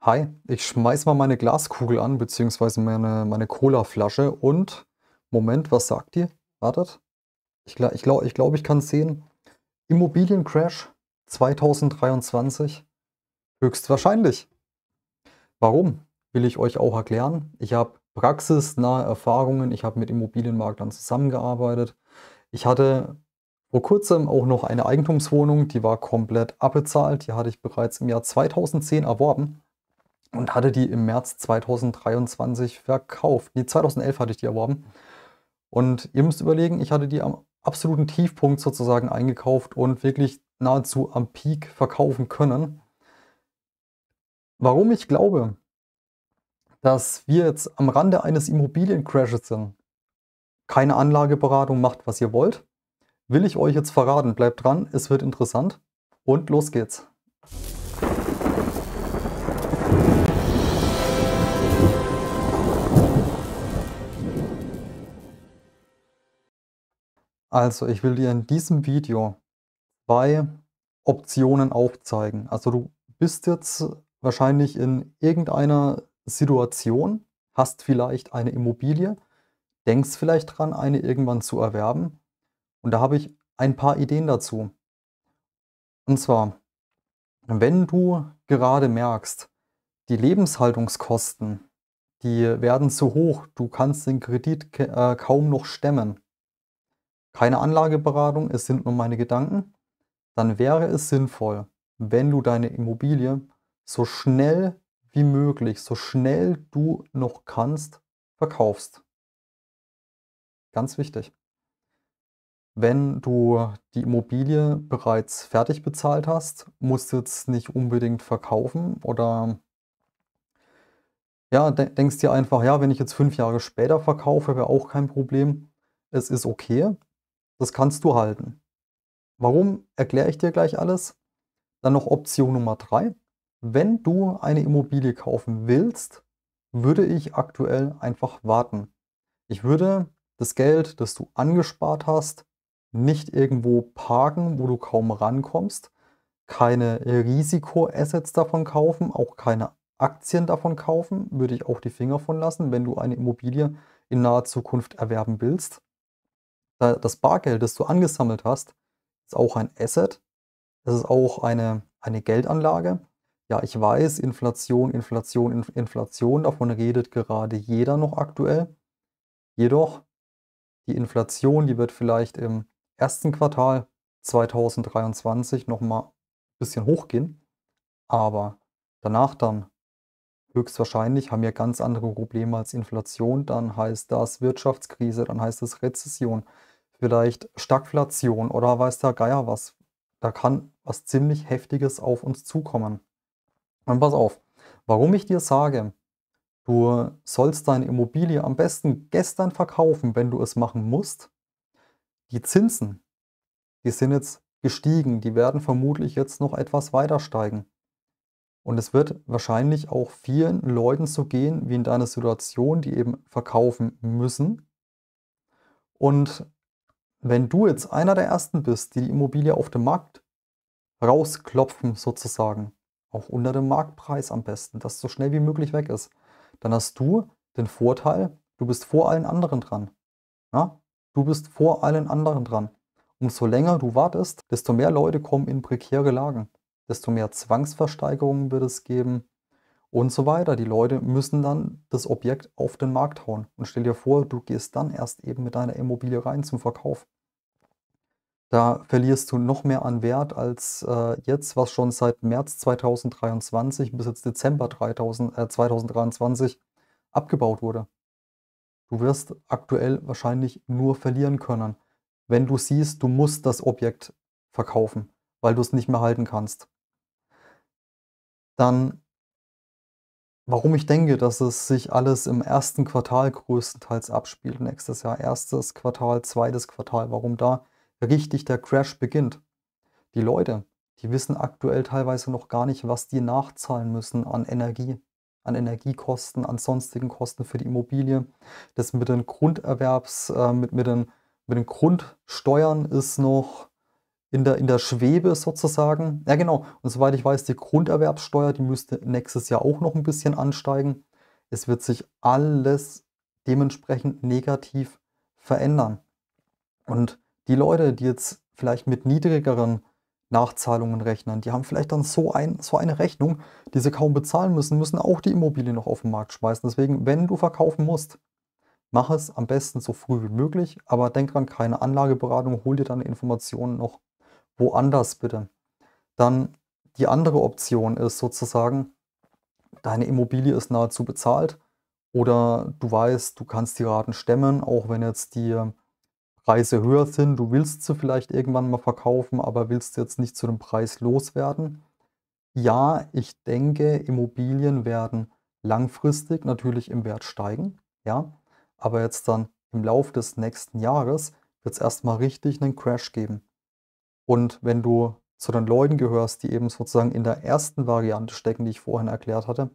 Hi, ich schmeiß mal meine Glaskugel an, beziehungsweise meine, meine Cola-Flasche und Moment, was sagt ihr? Wartet. Ich glaube, ich, glaub, ich, glaub, ich kann es sehen. Immobiliencrash 2023. Höchstwahrscheinlich. Warum? Will ich euch auch erklären. Ich habe praxisnahe Erfahrungen. Ich habe mit Immobilienmaklern zusammengearbeitet. Ich hatte vor kurzem auch noch eine Eigentumswohnung, die war komplett abbezahlt. Die hatte ich bereits im Jahr 2010 erworben und hatte die im März 2023 verkauft. Nee, 2011 hatte ich die erworben. Und ihr müsst überlegen, ich hatte die am absoluten Tiefpunkt sozusagen eingekauft und wirklich nahezu am Peak verkaufen können. Warum ich glaube, dass wir jetzt am Rande eines Immobiliencrashes sind, keine Anlageberatung, macht was ihr wollt, will ich euch jetzt verraten. Bleibt dran, es wird interessant und los geht's. Also ich will dir in diesem Video zwei Optionen aufzeigen. Also du bist jetzt wahrscheinlich in irgendeiner Situation, hast vielleicht eine Immobilie, denkst vielleicht dran, eine irgendwann zu erwerben. Und da habe ich ein paar Ideen dazu. Und zwar, wenn du gerade merkst, die Lebenshaltungskosten, die werden zu hoch, du kannst den Kredit äh, kaum noch stemmen keine Anlageberatung, es sind nur meine Gedanken, dann wäre es sinnvoll, wenn du deine Immobilie so schnell wie möglich, so schnell du noch kannst, verkaufst. Ganz wichtig. Wenn du die Immobilie bereits fertig bezahlt hast, musst du jetzt nicht unbedingt verkaufen oder ja, denkst dir einfach, ja, wenn ich jetzt fünf Jahre später verkaufe, wäre auch kein Problem. Es ist okay, das kannst du halten. Warum erkläre ich dir gleich alles? Dann noch Option Nummer drei: Wenn du eine Immobilie kaufen willst, würde ich aktuell einfach warten. Ich würde das Geld, das du angespart hast, nicht irgendwo parken, wo du kaum rankommst, keine Risikoassets davon kaufen, auch keine Aktien davon kaufen, würde ich auch die Finger von lassen, wenn du eine Immobilie in naher Zukunft erwerben willst das Bargeld, das du angesammelt hast, ist auch ein Asset. Es ist auch eine, eine Geldanlage. Ja, ich weiß, Inflation, Inflation, Inflation, davon redet gerade jeder noch aktuell. Jedoch, die Inflation, die wird vielleicht im ersten Quartal 2023 nochmal ein bisschen hochgehen. Aber danach dann höchstwahrscheinlich haben wir ganz andere Probleme als Inflation. Dann heißt das Wirtschaftskrise, dann heißt das Rezession, vielleicht Stagflation oder weiß der Geier was. Da kann was ziemlich Heftiges auf uns zukommen. Und pass auf, warum ich dir sage, du sollst deine Immobilie am besten gestern verkaufen, wenn du es machen musst. Die Zinsen, die sind jetzt gestiegen, die werden vermutlich jetzt noch etwas weiter steigen. Und es wird wahrscheinlich auch vielen Leuten so gehen wie in deiner Situation, die eben verkaufen müssen und wenn du jetzt einer der Ersten bist, die die Immobilie auf dem Markt rausklopfen sozusagen, auch unter dem Marktpreis am besten, dass so schnell wie möglich weg ist, dann hast du den Vorteil, du bist vor allen anderen dran. Ja? Du bist vor allen anderen dran. Umso länger du wartest, desto mehr Leute kommen in prekäre Lagen, desto mehr Zwangsversteigerungen wird es geben, und so weiter. Die Leute müssen dann das Objekt auf den Markt hauen. Und stell dir vor, du gehst dann erst eben mit deiner Immobilie rein zum Verkauf. Da verlierst du noch mehr an Wert als äh, jetzt, was schon seit März 2023 bis jetzt Dezember 3000, äh, 2023 abgebaut wurde. Du wirst aktuell wahrscheinlich nur verlieren können, wenn du siehst, du musst das Objekt verkaufen, weil du es nicht mehr halten kannst. Dann Warum ich denke, dass es sich alles im ersten Quartal größtenteils abspielt, nächstes Jahr erstes Quartal, zweites Quartal, warum da richtig der Crash beginnt. Die Leute, die wissen aktuell teilweise noch gar nicht, was die nachzahlen müssen an Energie, an Energiekosten, an sonstigen Kosten für die Immobilie. Das mit den Grunderwerbs, äh, mit, mit, den, mit den Grundsteuern ist noch in der, in der Schwebe sozusagen. Ja, genau. Und soweit ich weiß, die Grunderwerbssteuer, die müsste nächstes Jahr auch noch ein bisschen ansteigen. Es wird sich alles dementsprechend negativ verändern. Und die Leute, die jetzt vielleicht mit niedrigeren Nachzahlungen rechnen, die haben vielleicht dann so, ein, so eine Rechnung, die sie kaum bezahlen müssen, müssen auch die Immobilie noch auf den Markt schmeißen. Deswegen, wenn du verkaufen musst, mach es am besten so früh wie möglich, aber denk dran, keine Anlageberatung, hol dir deine Informationen noch woanders bitte. Dann die andere Option ist sozusagen, deine Immobilie ist nahezu bezahlt oder du weißt, du kannst die Raten stemmen, auch wenn jetzt die Preise höher sind. Du willst sie vielleicht irgendwann mal verkaufen, aber willst jetzt nicht zu dem Preis loswerden. Ja, ich denke, Immobilien werden langfristig natürlich im Wert steigen, ja, aber jetzt dann im Laufe des nächsten Jahres wird es erstmal richtig einen Crash geben. Und wenn du zu den Leuten gehörst, die eben sozusagen in der ersten Variante stecken, die ich vorhin erklärt hatte,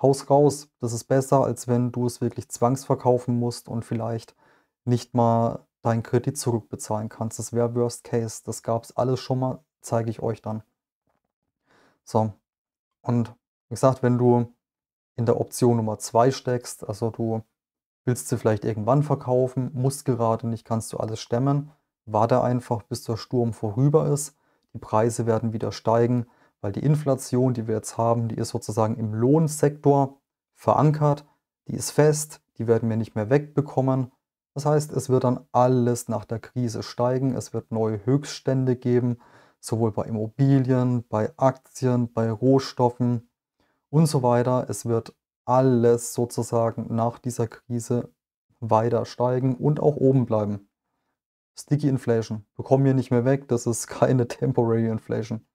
haus raus. Das ist besser, als wenn du es wirklich zwangsverkaufen musst und vielleicht nicht mal deinen Kredit zurückbezahlen kannst. Das wäre Worst Case. Das gab es alles schon mal, zeige ich euch dann. So, und wie gesagt, wenn du in der Option Nummer 2 steckst, also du willst sie vielleicht irgendwann verkaufen, musst gerade nicht, kannst du alles stemmen, Warte einfach, bis der Sturm vorüber ist. Die Preise werden wieder steigen, weil die Inflation, die wir jetzt haben, die ist sozusagen im Lohnsektor verankert. Die ist fest, die werden wir nicht mehr wegbekommen. Das heißt, es wird dann alles nach der Krise steigen. Es wird neue Höchststände geben, sowohl bei Immobilien, bei Aktien, bei Rohstoffen und so weiter. Es wird alles sozusagen nach dieser Krise weiter steigen und auch oben bleiben. Sticky Inflation. Bekommen wir nicht mehr weg. Das ist keine Temporary Inflation.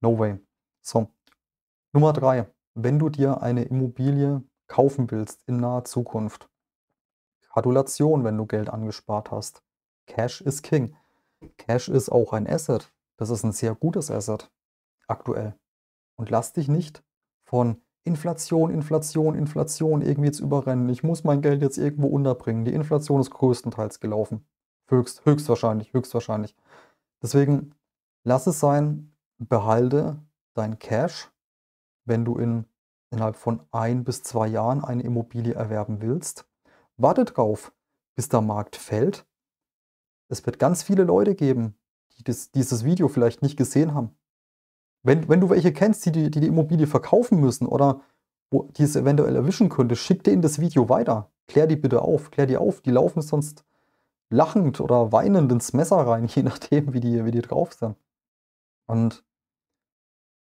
No way. So. Nummer drei. Wenn du dir eine Immobilie kaufen willst in naher Zukunft. Gratulation, wenn du Geld angespart hast. Cash is King. Cash ist auch ein Asset. Das ist ein sehr gutes Asset aktuell. Und lass dich nicht von Inflation, Inflation, Inflation irgendwie jetzt überrennen. Ich muss mein Geld jetzt irgendwo unterbringen. Die Inflation ist größtenteils gelaufen. Höchst, höchstwahrscheinlich, höchstwahrscheinlich. Deswegen lass es sein, behalte dein Cash, wenn du in, innerhalb von ein bis zwei Jahren eine Immobilie erwerben willst. Warte drauf, bis der Markt fällt. Es wird ganz viele Leute geben, die das, dieses Video vielleicht nicht gesehen haben. Wenn, wenn du welche kennst, die, die die Immobilie verkaufen müssen oder wo die es eventuell erwischen könnte, schick denen das Video weiter. Klär die bitte auf, klär die auf, die laufen sonst lachend oder weinend ins Messer rein, je nachdem, wie die, wie die drauf sind. Und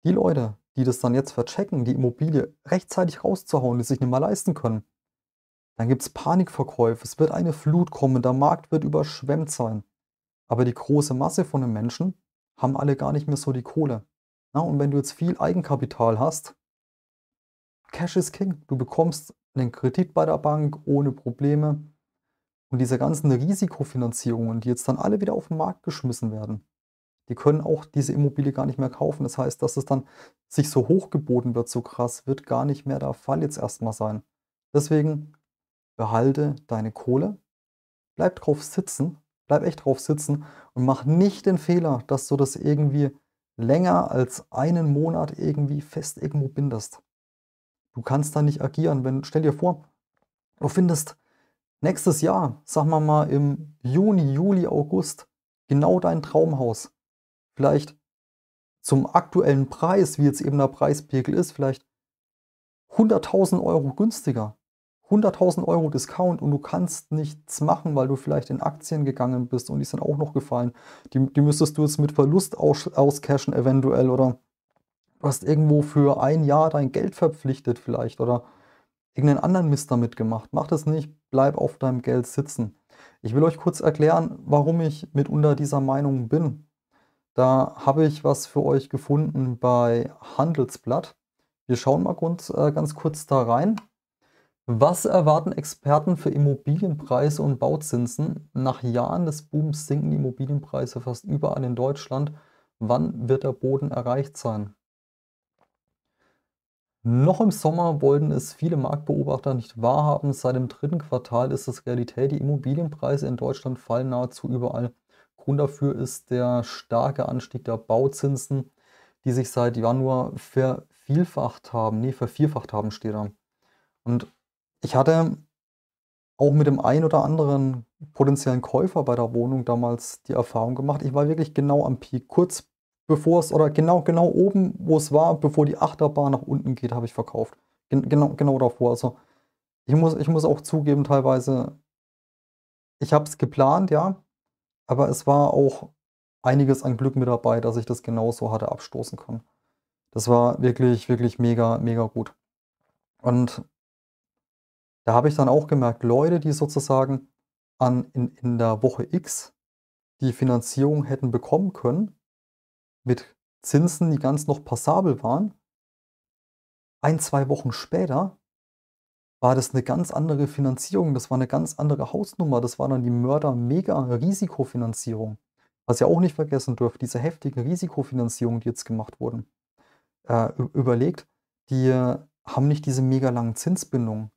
die Leute, die das dann jetzt verchecken, die Immobilie rechtzeitig rauszuhauen, die sich nicht mal leisten können, dann gibt es Panikverkäufe, es wird eine Flut kommen, der Markt wird überschwemmt sein. Aber die große Masse von den Menschen haben alle gar nicht mehr so die Kohle. Na, und wenn du jetzt viel Eigenkapital hast, Cash is King. Du bekommst einen Kredit bei der Bank ohne Probleme. Und diese ganzen Risikofinanzierungen, die jetzt dann alle wieder auf den Markt geschmissen werden, die können auch diese Immobilie gar nicht mehr kaufen. Das heißt, dass es dann sich so hochgeboten wird, so krass, wird gar nicht mehr der Fall jetzt erstmal sein. Deswegen behalte deine Kohle, bleib drauf sitzen, bleib echt drauf sitzen und mach nicht den Fehler, dass du das irgendwie länger als einen Monat irgendwie fest irgendwo bindest. Du kannst da nicht agieren. Wenn, stell dir vor, du findest nächstes Jahr, sagen wir mal im Juni, Juli, August, genau dein Traumhaus. Vielleicht zum aktuellen Preis, wie jetzt eben der Preispegel ist, vielleicht 100.000 Euro günstiger. 100.000 Euro Discount und du kannst nichts machen, weil du vielleicht in Aktien gegangen bist und die sind auch noch gefallen. Die, die müsstest du jetzt mit Verlust aus, auscashen eventuell oder du hast irgendwo für ein Jahr dein Geld verpflichtet vielleicht oder irgendeinen anderen Mist damit gemacht. Mach das nicht bleib auf deinem Geld sitzen. Ich will euch kurz erklären, warum ich mitunter dieser Meinung bin. Da habe ich was für euch gefunden bei Handelsblatt. Wir schauen mal ganz, äh, ganz kurz da rein. Was erwarten Experten für Immobilienpreise und Bauzinsen? Nach Jahren des Booms sinken die Immobilienpreise fast überall in Deutschland. Wann wird der Boden erreicht sein? Noch im Sommer wollten es viele Marktbeobachter nicht wahrhaben. Seit dem dritten Quartal ist es Realität. Die Immobilienpreise in Deutschland fallen nahezu überall. Grund dafür ist der starke Anstieg der Bauzinsen, die sich seit Januar vervielfacht haben. Nee, vervierfacht haben steht da. Und ich hatte auch mit dem einen oder anderen potenziellen Käufer bei der Wohnung damals die Erfahrung gemacht. Ich war wirklich genau am Peak, kurz bevor es, oder genau, genau oben, wo es war, bevor die Achterbahn nach unten geht, habe ich verkauft. Gen genau, genau davor. Also ich muss, ich muss auch zugeben, teilweise, ich habe es geplant, ja, aber es war auch einiges an Glück mit dabei, dass ich das genauso hatte abstoßen können. Das war wirklich, wirklich mega, mega gut. Und da habe ich dann auch gemerkt, Leute, die sozusagen an, in, in der Woche X die Finanzierung hätten bekommen können, mit Zinsen, die ganz noch passabel waren. Ein, zwei Wochen später war das eine ganz andere Finanzierung, das war eine ganz andere Hausnummer, das war dann die Mörder-Mega-Risikofinanzierung. Was ihr auch nicht vergessen dürft, diese heftigen Risikofinanzierungen, die jetzt gemacht wurden, äh, überlegt, die haben nicht diese mega langen Zinsbindungen.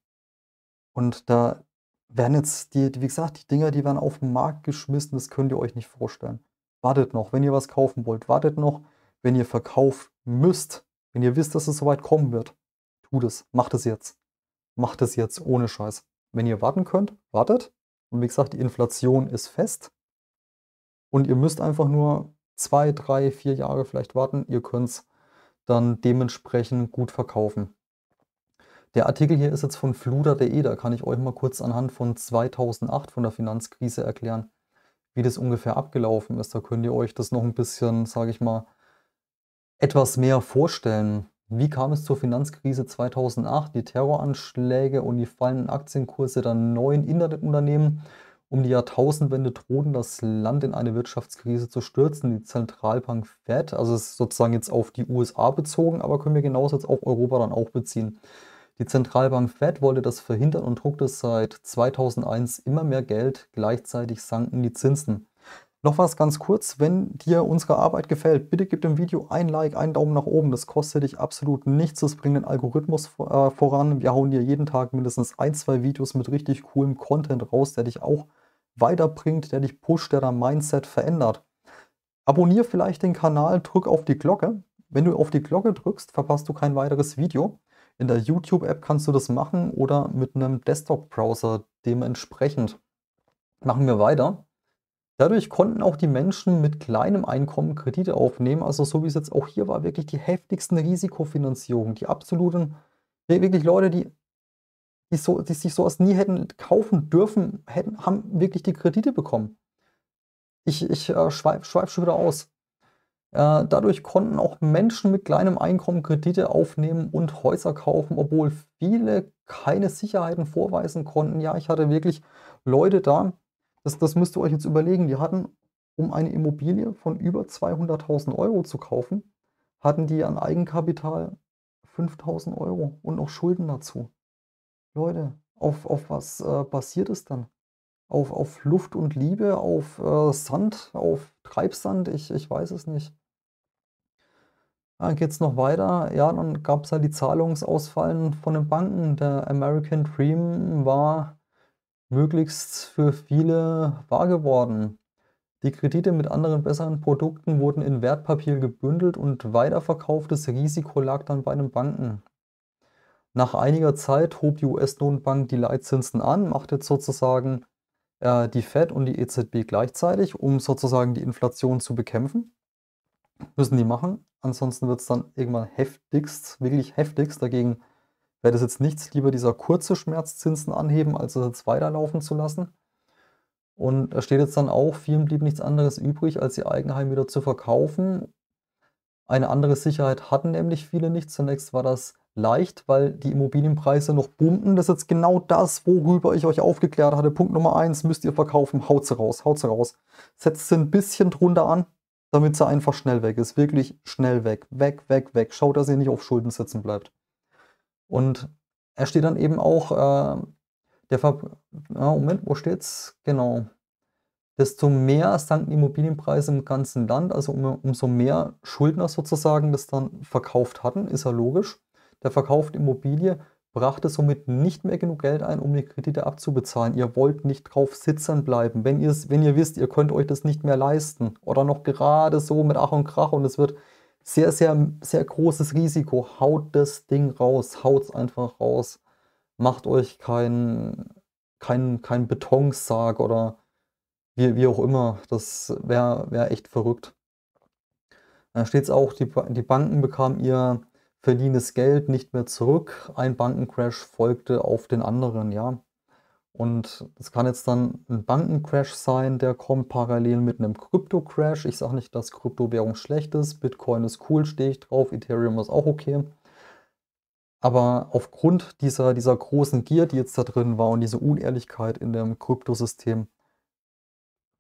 Und da werden jetzt die, wie gesagt, die Dinger, die werden auf den Markt geschmissen, das könnt ihr euch nicht vorstellen wartet noch. Wenn ihr was kaufen wollt, wartet noch. Wenn ihr verkaufen müsst, wenn ihr wisst, dass es soweit kommen wird, tut es. Macht es jetzt. Macht es jetzt ohne Scheiß. Wenn ihr warten könnt, wartet. Und wie gesagt, die Inflation ist fest. Und ihr müsst einfach nur zwei, drei, vier Jahre vielleicht warten. Ihr könnt es dann dementsprechend gut verkaufen. Der Artikel hier ist jetzt von fluder.de, da kann ich euch mal kurz anhand von 2008 von der Finanzkrise erklären wie das ungefähr abgelaufen ist. Da könnt ihr euch das noch ein bisschen, sage ich mal, etwas mehr vorstellen. Wie kam es zur Finanzkrise 2008, die Terroranschläge und die fallenden Aktienkurse der neuen Internetunternehmen? Um die Jahrtausendwende drohten das Land in eine Wirtschaftskrise zu stürzen. Die Zentralbank Fed, also ist sozusagen jetzt auf die USA bezogen, aber können wir genauso jetzt auf Europa dann auch beziehen. Die Zentralbank Fed wollte das verhindern und druckte seit 2001 immer mehr Geld, gleichzeitig sanken die Zinsen. Noch was ganz kurz, wenn dir unsere Arbeit gefällt, bitte gib dem Video ein Like, einen Daumen nach oben, das kostet dich absolut nichts, das bringt den Algorithmus äh, voran. Wir hauen dir jeden Tag mindestens ein, zwei Videos mit richtig coolem Content raus, der dich auch weiterbringt, der dich pusht, der dein Mindset verändert. Abonnier vielleicht den Kanal, drück auf die Glocke. Wenn du auf die Glocke drückst, verpasst du kein weiteres Video. In der YouTube-App kannst du das machen oder mit einem Desktop-Browser dementsprechend. Machen wir weiter. Dadurch konnten auch die Menschen mit kleinem Einkommen Kredite aufnehmen. Also so wie es jetzt auch hier war, wirklich die heftigsten Risikofinanzierungen, die absoluten, wirklich Leute, die, die, so, die sich sowas nie hätten kaufen dürfen, hätten, haben wirklich die Kredite bekommen. Ich, ich äh, schweife schweif schon wieder aus. Äh, dadurch konnten auch Menschen mit kleinem Einkommen Kredite aufnehmen und Häuser kaufen, obwohl viele keine Sicherheiten vorweisen konnten. Ja, ich hatte wirklich Leute da, das, das müsst ihr euch jetzt überlegen, die hatten, um eine Immobilie von über 200.000 Euro zu kaufen, hatten die an Eigenkapital 5.000 Euro und noch Schulden dazu. Leute, auf, auf was äh, basiert es dann? Auf, auf Luft und Liebe, auf äh, Sand, auf Treibsand, ich, ich weiß es nicht. Dann ah, geht es noch weiter. Ja, dann gab es halt die Zahlungsausfallen von den Banken. Der American Dream war möglichst für viele wahr geworden. Die Kredite mit anderen besseren Produkten wurden in Wertpapier gebündelt und weiterverkauftes Risiko lag dann bei den Banken. Nach einiger Zeit hob die US-Notenbank die Leitzinsen an, macht jetzt sozusagen äh, die Fed und die EZB gleichzeitig, um sozusagen die Inflation zu bekämpfen. Müssen die machen. Ansonsten wird es dann irgendwann heftigst, wirklich heftigst. Dagegen wäre das jetzt nichts, lieber dieser kurze Schmerzzinsen anheben, als das jetzt weiterlaufen zu lassen. Und da steht jetzt dann auch, vielen blieb nichts anderes übrig, als ihr Eigenheim wieder zu verkaufen. Eine andere Sicherheit hatten nämlich viele nicht. Zunächst war das leicht, weil die Immobilienpreise noch boomten. Das ist jetzt genau das, worüber ich euch aufgeklärt hatte. Punkt Nummer eins müsst ihr verkaufen, haut sie raus, haut sie raus. Setzt sie ein bisschen drunter an, damit sie einfach schnell weg ist. Wirklich schnell weg. Weg, weg, weg. Schaut, dass ihr nicht auf Schulden sitzen bleibt. Und er steht dann eben auch, äh, der Ver ja, Moment, wo steht's? Genau. Desto mehr sanken Immobilienpreise im ganzen Land, also um, umso mehr Schuldner sozusagen das dann verkauft hatten, ist ja logisch. Der verkauft Immobilie brachte somit nicht mehr genug Geld ein, um die Kredite abzubezahlen. Ihr wollt nicht drauf sitzen bleiben. Wenn, wenn ihr wisst, ihr könnt euch das nicht mehr leisten oder noch gerade so mit Ach und Krach und es wird sehr, sehr, sehr großes Risiko, haut das Ding raus, haut es einfach raus. Macht euch keinen kein, kein Betonsarg oder wie, wie auch immer. Das wäre wär echt verrückt. Dann steht es auch, die, die Banken bekamen ihr verdientes Geld nicht mehr zurück. Ein Bankencrash folgte auf den anderen, ja. Und es kann jetzt dann ein Bankencrash sein, der kommt parallel mit einem Krypto-Crash. Ich sage nicht, dass Kryptowährung schlecht ist. Bitcoin ist cool, stehe ich drauf. Ethereum ist auch okay. Aber aufgrund dieser, dieser großen Gier, die jetzt da drin war und diese Unehrlichkeit in dem Kryptosystem,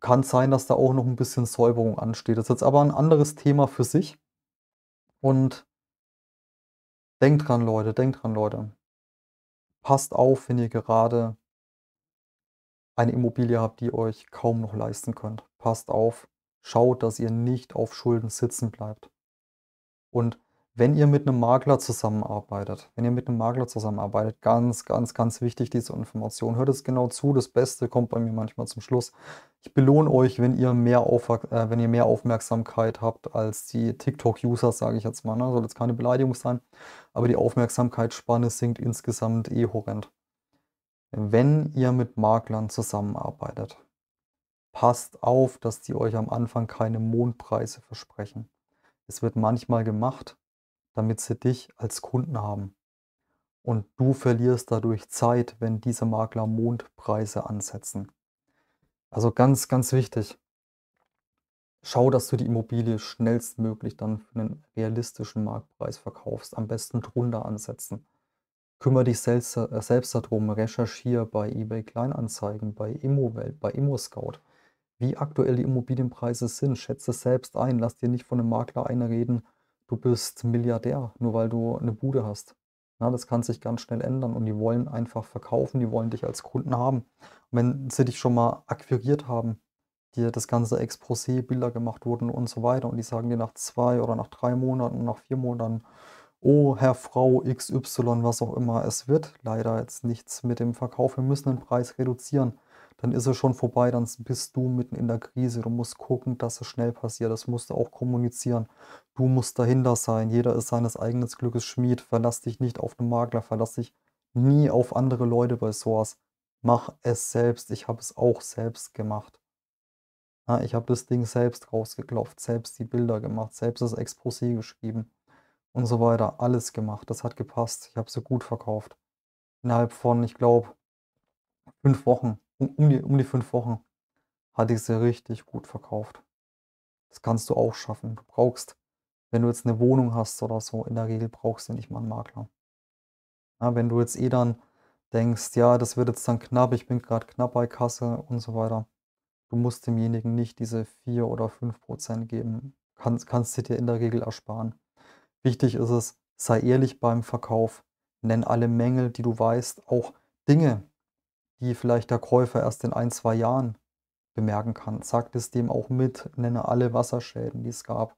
kann sein, dass da auch noch ein bisschen Säuberung ansteht. Das ist jetzt aber ein anderes Thema für sich. Und Denkt dran, Leute, denkt dran, Leute. Passt auf, wenn ihr gerade eine Immobilie habt, die ihr euch kaum noch leisten könnt. Passt auf, schaut, dass ihr nicht auf Schulden sitzen bleibt. Und wenn ihr mit einem Makler zusammenarbeitet, wenn ihr mit einem Makler zusammenarbeitet, ganz, ganz, ganz wichtig diese Information. Hört es genau zu, das Beste kommt bei mir manchmal zum Schluss. Ich belohne euch, wenn ihr mehr, Auf äh, wenn ihr mehr Aufmerksamkeit habt als die TikTok-User, sage ich jetzt mal. Ne? Soll jetzt keine Beleidigung sein, aber die Aufmerksamkeitsspanne sinkt insgesamt eh horrend. Wenn ihr mit Maklern zusammenarbeitet, passt auf, dass die euch am Anfang keine Mondpreise versprechen. Es wird manchmal gemacht, damit sie dich als Kunden haben. Und du verlierst dadurch Zeit, wenn diese Makler Mondpreise ansetzen. Also ganz, ganz wichtig. Schau, dass du die Immobilie schnellstmöglich dann für einen realistischen Marktpreis verkaufst. Am besten drunter ansetzen. Kümmere dich selbst, äh, selbst darum, recherchiere bei eBay Kleinanzeigen, bei Immowelt, bei ImmoScout, wie aktuell die Immobilienpreise sind. Schätze selbst ein, lass dir nicht von einem Makler einreden, du bist Milliardär, nur weil du eine Bude hast. Ja, das kann sich ganz schnell ändern und die wollen einfach verkaufen, die wollen dich als Kunden haben. Und wenn sie dich schon mal akquiriert haben, dir das ganze Exposé, Bilder gemacht wurden und so weiter und die sagen dir nach zwei oder nach drei Monaten, nach vier Monaten, oh Herr Frau XY, was auch immer, es wird leider jetzt nichts mit dem Verkauf, wir müssen den Preis reduzieren dann ist es schon vorbei, dann bist du mitten in der Krise. Du musst gucken, dass es schnell passiert. Das musst du auch kommunizieren. Du musst dahinter sein. Jeder ist seines eigenen Glückes Schmied. Verlass dich nicht auf den Makler, verlass dich nie auf andere Leute bei sowas. Mach es selbst. Ich habe es auch selbst gemacht. Ja, ich habe das Ding selbst rausgeklopft, selbst die Bilder gemacht, selbst das Exposé geschrieben und so weiter. Alles gemacht. Das hat gepasst. Ich habe so gut verkauft. Innerhalb von, ich glaube, fünf Wochen um, die, um die fünf Wochen hatte ich sie richtig gut verkauft. Das kannst du auch schaffen. Du brauchst, wenn du jetzt eine Wohnung hast oder so, in der Regel brauchst du nicht mal einen Makler. Ja, wenn du jetzt eh dann denkst, ja, das wird jetzt dann knapp, ich bin gerade knapp bei Kasse und so weiter. Du musst demjenigen nicht diese 4 oder 5 Prozent geben. Kannst, kannst du dir in der Regel ersparen. Wichtig ist es, sei ehrlich beim Verkauf. Nenn alle Mängel, die du weißt, auch Dinge, die vielleicht der Käufer erst in ein, zwei Jahren bemerken kann. Sagt es dem auch mit, nenne alle Wasserschäden, die es gab.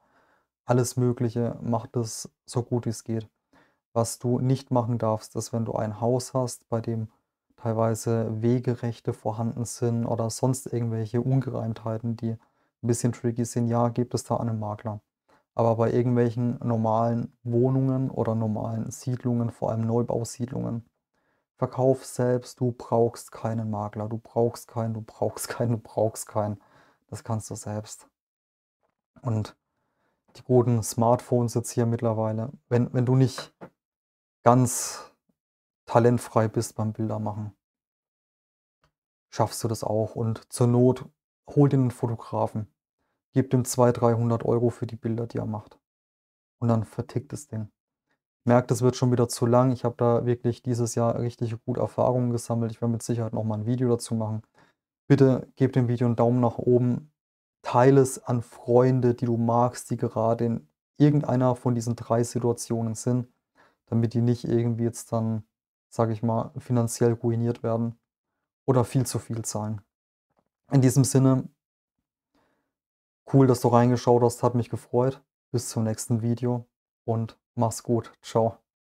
Alles Mögliche, macht es so gut wie es geht. Was du nicht machen darfst, ist, wenn du ein Haus hast, bei dem teilweise Wegerechte vorhanden sind oder sonst irgendwelche Ungereimtheiten, die ein bisschen tricky sind, ja, gibt es da einen Makler. Aber bei irgendwelchen normalen Wohnungen oder normalen Siedlungen, vor allem Neubausiedlungen, Verkauf selbst, du brauchst keinen Makler, du brauchst keinen, du brauchst keinen, du brauchst keinen. Das kannst du selbst. Und die guten Smartphones jetzt hier mittlerweile, wenn, wenn du nicht ganz talentfrei bist beim Bildermachen, schaffst du das auch. Und zur Not hol dir einen Fotografen, gib dem 200, 300 Euro für die Bilder, die er macht. Und dann vertickt das Ding merkt, es wird schon wieder zu lang. Ich habe da wirklich dieses Jahr richtig gut Erfahrungen gesammelt. Ich werde mit Sicherheit nochmal ein Video dazu machen. Bitte gebt dem Video einen Daumen nach oben. Teile es an Freunde, die du magst, die gerade in irgendeiner von diesen drei Situationen sind, damit die nicht irgendwie jetzt dann, sage ich mal, finanziell ruiniert werden oder viel zu viel zahlen. In diesem Sinne, cool, dass du reingeschaut hast, hat mich gefreut. Bis zum nächsten Video und Mach's gut. Ciao.